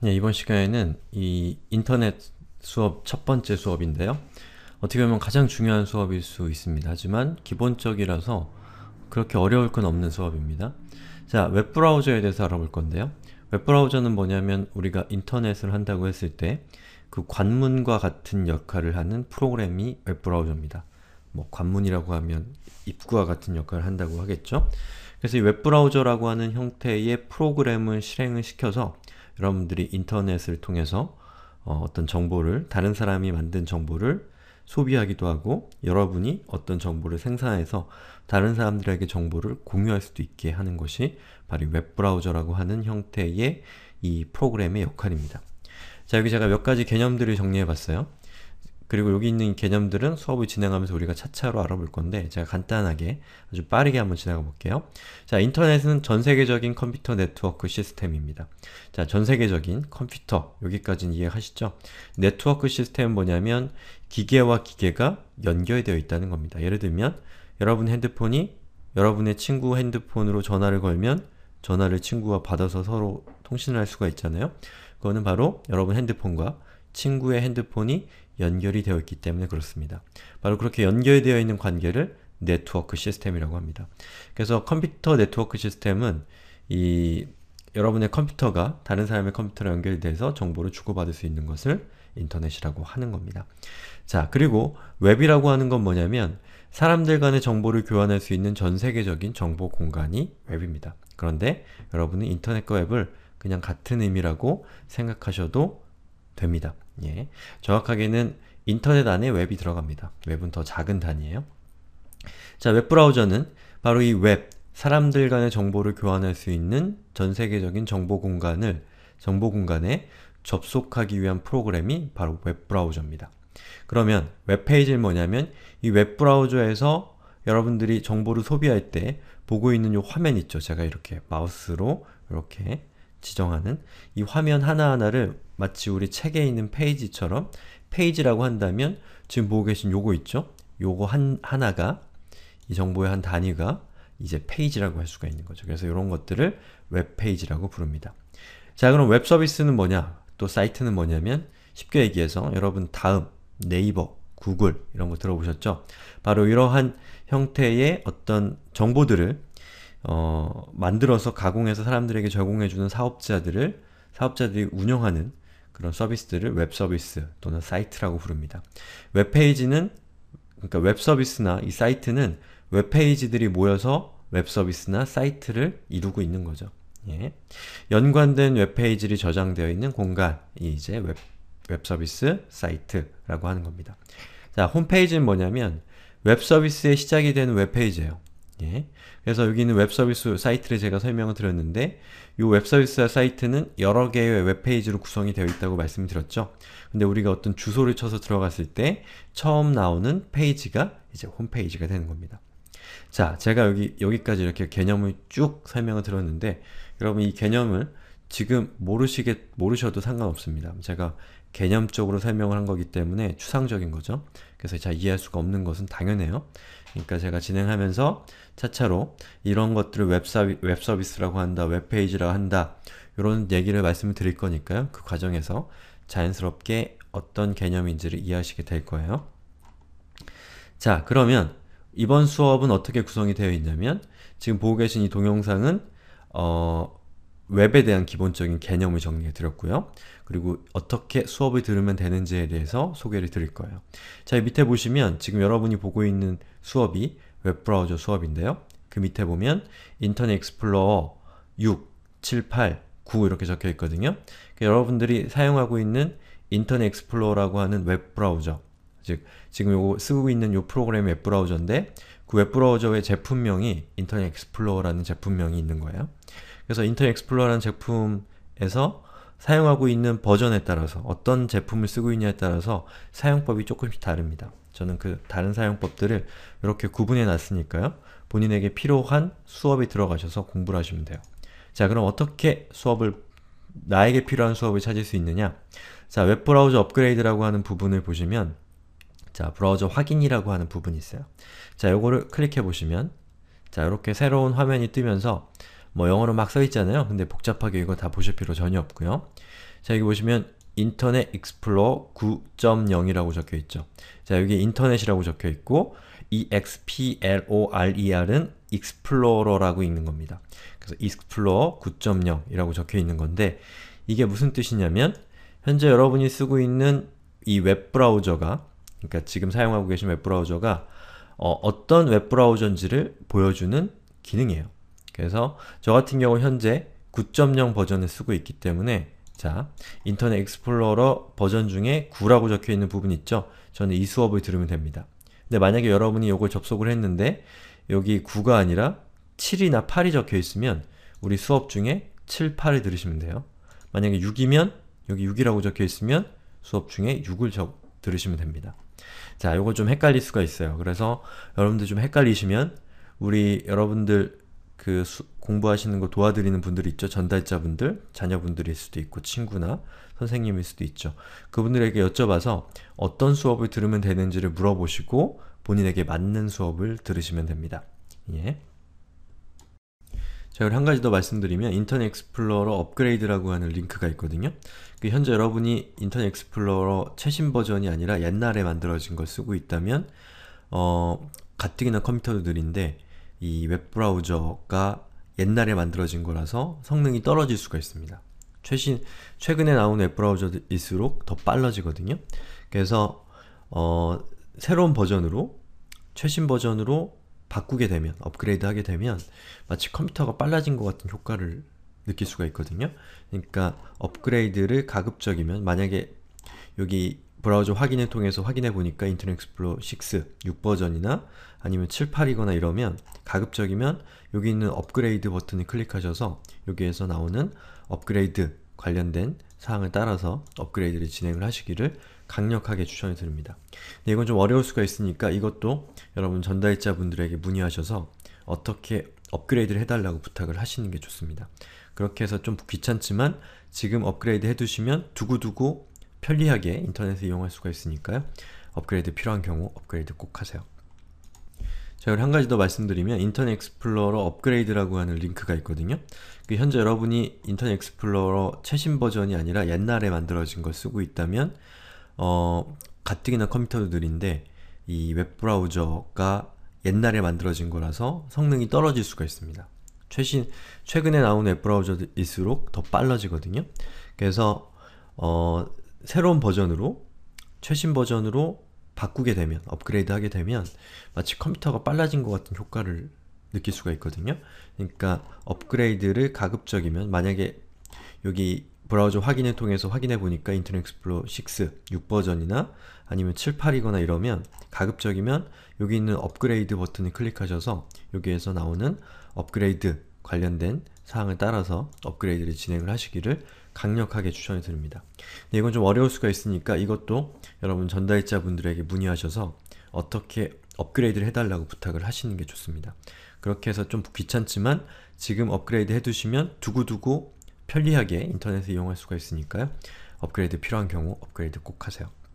네, 이번 시간에는 이 인터넷 수업 첫 번째 수업인데요. 어떻게 보면 가장 중요한 수업일 수 있습니다. 하지만 기본적이라서 그렇게 어려울 건 없는 수업입니다. 자, 웹브라우저에 대해서 알아볼 건데요. 웹브라우저는 뭐냐면 우리가 인터넷을 한다고 했을 때 그 관문과 같은 역할을 하는 프로그램이 웹브라우저입니다. 뭐 관문이라고 하면 입구와 같은 역할을 한다고 하겠죠? 그래서 이 웹브라우저라고 하는 형태의 프로그램을 실행을 시켜서 여러분들이 인터넷을 통해서 어, 어떤 정보를, 다른 사람이 만든 정보를 소비하기도 하고 여러분이 어떤 정보를 생산해서 다른 사람들에게 정보를 공유할 수도 있게 하는 것이 바로 웹브라우저라고 하는 형태의 이 프로그램의 역할입니다. 자, 여기 제가 몇 가지 개념들을 정리해봤어요. 그리고 여기 있는 개념들은 수업을 진행하면서 우리가 차차로 알아볼 건데 제가 간단하게 아주 빠르게 한번 지나가 볼게요. 자, 인터넷은 전세계적인 컴퓨터 네트워크 시스템입니다. 자, 전세계적인 컴퓨터, 여기까지는 이해하시죠? 네트워크 시스템은 뭐냐면 기계와 기계가 연결되어 있다는 겁니다. 예를 들면 여러분 핸드폰이 여러분의 친구 핸드폰으로 전화를 걸면 전화를 친구가 받아서 서로 통신을 할 수가 있잖아요. 그거는 바로 여러분 핸드폰과 친구의 핸드폰이 연결이 되어 있기 때문에 그렇습니다. 바로 그렇게 연결되어 있는 관계를 네트워크 시스템이라고 합니다. 그래서 컴퓨터 네트워크 시스템은 이 여러분의 컴퓨터가 다른 사람의 컴퓨터로 연결돼서 정보를 주고받을 수 있는 것을 인터넷이라고 하는 겁니다. 자, 그리고 웹이라고 하는 건 뭐냐면 사람들 간의 정보를 교환할 수 있는 전세계적인 정보 공간이 웹입니다. 그런데 여러분은 인터넷과 웹을 그냥 같은 의미라고 생각하셔도 됩니다. 예. 정확하게는 인터넷 안에 웹이 들어갑니다. 웹은 더 작은 단위예요. 자, 웹브라우저는 바로 이 웹, 사람들 간의 정보를 교환할 수 있는 전세계적인 정보 공간을 정보 공간에 접속하기 위한 프로그램이 바로 웹브라우저입니다. 그러면 웹페이지는 뭐냐면 이 웹브라우저에서 여러분들이 정보를 소비할 때 보고 있는 이 화면 있죠? 제가 이렇게 마우스로 이렇게 지정하는 이 화면 하나하나를 마치 우리 책에 있는 페이지처럼 페이지라고 한다면 지금 보고 계신 요거 있죠? 요거 한, 하나가 이 정보의 한 단위가 이제 페이지라고 할 수가 있는 거죠. 그래서 이런 것들을 웹페이지라고 부릅니다. 자 그럼 웹 서비스는 뭐냐? 또 사이트는 뭐냐면 쉽게 얘기해서 여러분 다음, 네이버, 구글 이런 거 들어보셨죠? 바로 이러한 형태의 어떤 정보들을 어, 만들어서 가공해서 사람들에게 제공해주는 사업자들을 사업자들이 운영하는 그런 서비스들을 웹 서비스 또는 사이트라고 부릅니다. 웹페이지는 그러니까 웹 서비스나 이 사이트는 웹페이지들이 모여서 웹 서비스나 사이트를 이루고 있는 거죠. 예. 연관된 웹페이지들이 저장되어 있는 공간이 이제 웹, 웹 서비스 사이트라고 하는 겁니다. 자, 홈페이지는 뭐냐면 웹 서비스의 시작이 되는 웹페이지예요. 예. 그래서 여기 있는 웹서비스 사이트를 제가 설명을 드렸는데 이 웹서비스 사이트는 여러 개의 웹페이지로 구성이 되어 있다고 말씀드렸죠. 근데 우리가 어떤 주소를 쳐서 들어갔을 때 처음 나오는 페이지가 이제 홈페이지가 되는 겁니다. 자, 제가 여기, 여기까지 이렇게 개념을 쭉 설명을 드렸는데 여러분 이 개념을 지금 모르시게 모르셔도 상관없습니다. 제가 개념적으로 설명을 한 거기 때문에 추상적인 거죠. 그래서 잘 이해할 수가 없는 것은 당연해요. 그러니까 제가 진행하면서 차차로 이런 것들을 웹서비, 웹서비스라고 한다, 웹페이지라고 한다 이런 얘기를 말씀을 드릴 거니까요. 그 과정에서 자연스럽게 어떤 개념인지를 이해하시게 될 거예요. 자 그러면 이번 수업은 어떻게 구성이 되어 있냐면 지금 보고 계신 이 동영상은 어, 웹에 대한 기본적인 개념을 정리해 드렸고요. 그리고 어떻게 수업을 들으면 되는지에 대해서 소개를 드릴 거예요. 자, 밑에 보시면 지금 여러분이 보고 있는 수업이 웹브라우저 수업인데요. 그 밑에 보면 인터넷 익스플로어 6, 7, 8, 9 이렇게 적혀 있거든요. 그러니까 여러분들이 사용하고 있는 인터넷 익스플로어라고 하는 웹브라우저 즉, 지금 요거 쓰고 있는 요 프로그램 웹브라우저인데 그 웹브라우저의 제품명이 인터넷 익스플로어라는 제품명이 있는 거예요. 그래서 인터넷 익스플로러라는 제품에서 사용하고 있는 버전에 따라서 어떤 제품을 쓰고 있냐에 따라서 사용법이 조금씩 다릅니다. 저는 그 다른 사용법들을 이렇게 구분해 놨으니까요. 본인에게 필요한 수업이 들어가셔서 공부를 하시면 돼요. 자 그럼 어떻게 수업을 나에게 필요한 수업을 찾을 수 있느냐 자 웹브라우저 업그레이드라고 하는 부분을 보시면 자 브라우저 확인이라고 하는 부분이 있어요. 자 요거를 클릭해 보시면 자 이렇게 새로운 화면이 뜨면서 뭐 영어로 막 써있잖아요. 근데 복잡하게 이거 다 보실 필요 전혀 없고요. 자 여기 보시면 인터넷 익스플로어 9.0이라고 적혀있죠. 자 여기 인터넷이라고 적혀있고 EXPLORER은 익스플로러라고 읽는 겁니다. 그래서 익스플로어 9.0이라고 적혀있는 건데 이게 무슨 뜻이냐면 현재 여러분이 쓰고 있는 이 웹브라우저가 그러니까 지금 사용하고 계신 웹브라우저가 어, 떤 웹브라우저인지를 보여주는 기능이에요. 그래서 저 같은 경우 현재 9.0 버전을 쓰고 있기 때문에 자, 인터넷 익스플로러 버전 중에 9라고 적혀있는 부분 있죠? 저는 이 수업을 들으면 됩니다. 근데 만약에 여러분이 이걸 접속을 했는데 여기 9가 아니라 7이나 8이 적혀있으면 우리 수업 중에 7, 8을 들으시면 돼요. 만약에 6이면 여기 6이라고 적혀있으면 수업 중에 6을 적, 들으시면 됩니다. 자, 요거 좀 헷갈릴 수가 있어요. 그래서 여러분들 좀 헷갈리시면 우리 여러분들 그 수, 공부하시는 거 도와드리는 분들이 있죠. 전달자분들, 자녀분들일 수도 있고 친구나 선생님일 수도 있죠. 그분들에게 여쭤봐서 어떤 수업을 들으면 되는지를 물어보시고 본인에게 맞는 수업을 들으시면 됩니다. 예. 자, 그리고 한 가지 더 말씀드리면 인터넷 익스플로러 업그레이드라고 하는 링크가 있거든요. 그 현재 여러분이 인터넷 익스플로러 최신 버전이 아니라 옛날에 만들어진 걸 쓰고 있다면 어, 가뜩이나 컴퓨터도 느린데 이 웹브라우저가 옛날에 만들어진 거라서 성능이 떨어질 수가 있습니다. 최신, 최근에 나온 웹브라우저일수록 더 빨라지거든요. 그래서 어, 새로운 버전으로 최신 버전으로 바꾸게 되면 업그레이드 하게 되면 마치 컴퓨터가 빨라진 것 같은 효과를 느낄 수가 있거든요. 그러니까 업그레이드를 가급적이면 만약에 여기 브라우저 확인을 통해서 확인해 보니까 인터넷 익스플로러 6, 6버전이나 아니면 7, 8이거나 이러면 가급적이면 여기 있는 업그레이드 버튼을 클릭하셔서 여기에서 나오는 업그레이드 관련된 사항을 따라서 업그레이드를 진행을 하시기를 강력하게 추천을 드립니다. 근 이건 좀 어려울 수가 있으니까 이것도 여러분 전달자 분들에게 문의하셔서 어떻게 업그레이드를 해달라고 부탁을 하시는 게 좋습니다. 그렇게 해서 좀 귀찮지만 지금 업그레이드 해두시면 두고두고 편리하게 인터넷을 이용할 수가 있으니까요. 업그레이드 필요한 경우 업그레이드 꼭 하세요. 자, 그리한 가지 더 말씀드리면 인터넷 익스플로러 업그레이드라고 하는 링크가 있거든요. 그 현재 여러분이 인터넷 익스플로러 최신 버전이 아니라 옛날에 만들어진 걸 쓰고 있다면 어, 가뜩이나 컴퓨터도 느린데 이 웹브라우저가 옛날에 만들어진 거라서 성능이 떨어질 수가 있습니다. 최신, 최근에 나온 웹브라우저일수록 더 빨라지거든요. 그래서 어, 새로운 버전으로 최신 버전으로 바꾸게 되면 업그레이드 하게 되면 마치 컴퓨터가 빨라진 것 같은 효과를 느낄 수가 있거든요 그러니까 업그레이드를 가급적이면 만약에 여기 브라우저 확인을 통해서 확인해 보니까 인터넷 익스플로 6, 6버전이나 아니면 7, 8이거나 이러면 가급적이면 여기 있는 업그레이드 버튼을 클릭하셔서 여기에서 나오는 업그레이드 관련된 사항을 따라서 업그레이드를 진행을 하시기를 강력하게 추천을 드립니다. 근데 이건 좀 어려울 수가 있으니까 이것도 여러분 전달자분들에게 문의하셔서 어떻게 업그레이드를 해달라고 부탁을 하시는 게 좋습니다. 그렇게 해서 좀 귀찮지만 지금 업그레이드 해두시면 두고두고 편리하게 인터넷을 이용할 수가 있으니까요. 업그레이드 필요한 경우 업그레이드 꼭 하세요.